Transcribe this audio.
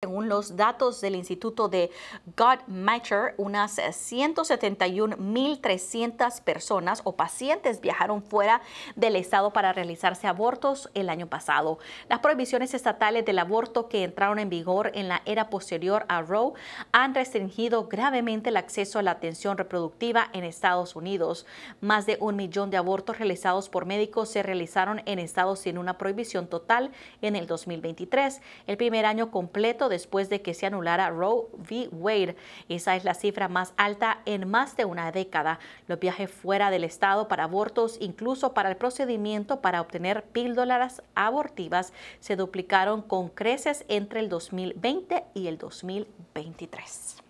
Según los datos del Instituto de Godmatcher, unas 171.300 personas o pacientes viajaron fuera del estado para realizarse abortos el año pasado. Las prohibiciones estatales del aborto que entraron en vigor en la era posterior a Roe han restringido gravemente el acceso a la atención reproductiva en Estados Unidos. Más de un millón de abortos realizados por médicos se realizaron en estados sin una prohibición total en el 2023, el primer año completo después de que se anulara Roe v. Wade. Esa es la cifra más alta en más de una década. Los viajes fuera del estado para abortos, incluso para el procedimiento para obtener píldoras abortivas, se duplicaron con creces entre el 2020 y el 2023.